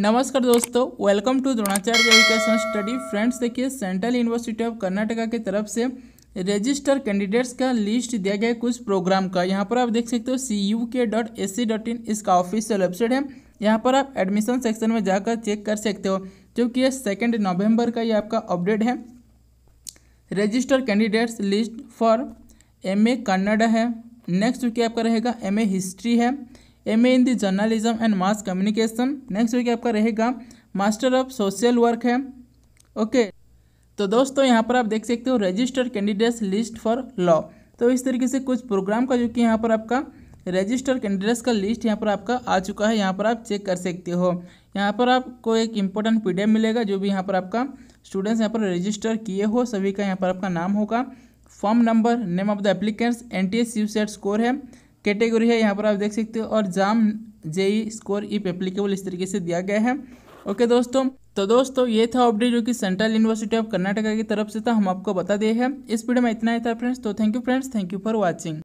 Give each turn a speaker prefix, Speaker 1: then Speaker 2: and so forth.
Speaker 1: नमस्कार दोस्तों welcome to Dronacharya education study friends देखिए सेंट्रल यूनिवर्सिटी ऑफ कर्नाटका की तरफ से रजिस्टर कैंडिडेट्स का लिस्ट दिया गया है कुछ प्रोग्राम का यहाँ पर आप देख सकते हो C U K dot S C dot in इसका ऑफिशियल वेबसाइट है यहाँ पर आप एडमिशन सेक्शन में जाकर चेक कर सकते हो क्योंकि ये सेकेंड नवम्बर का ये आपका अपडेट है register candidates list for M A Kannada है नेक्स्ट जो कि आपका रहेगा एम ए हिस्ट्री है M A in the journalism and mass communication next week आपका रहेगा मास्टर ऑफ सोशल वर्क है ओके तो दोस्तों यहाँ पर आप देख सकते हो registered candidates list for law तो इस तरीके से कुछ प्रोग्राम का जो कि यहाँ पर आपका रजिस्टर्ड कैंडिडेट्स का लिस्ट यहाँ पर आपका आ चुका है यहाँ पर आप चेक कर सकते हो यहाँ पर आपको एक इम्पोर्टेंट पी मिलेगा जो भी यहाँ पर आपका स्टूडेंट्स यहाँ पर रजिस्टर किए हो सभी का यहाँ पर आपका नाम होगा form number name of the applicants N T S score है कैटेगरी है यहाँ पर आप देख सकते हो और JAM JEE score if applicable इस तरीके से दिया गया है ओके दोस्तों तो दोस्तों ये था अपडेट जो कि सेंट्रल यूनिवर्सिटी ऑफ कर्नाटका की तरफ से था हम आपको बता दिए हैं इस वीडियो में इतना ही था फ्रेंड्स तो thank you friends thank you for watching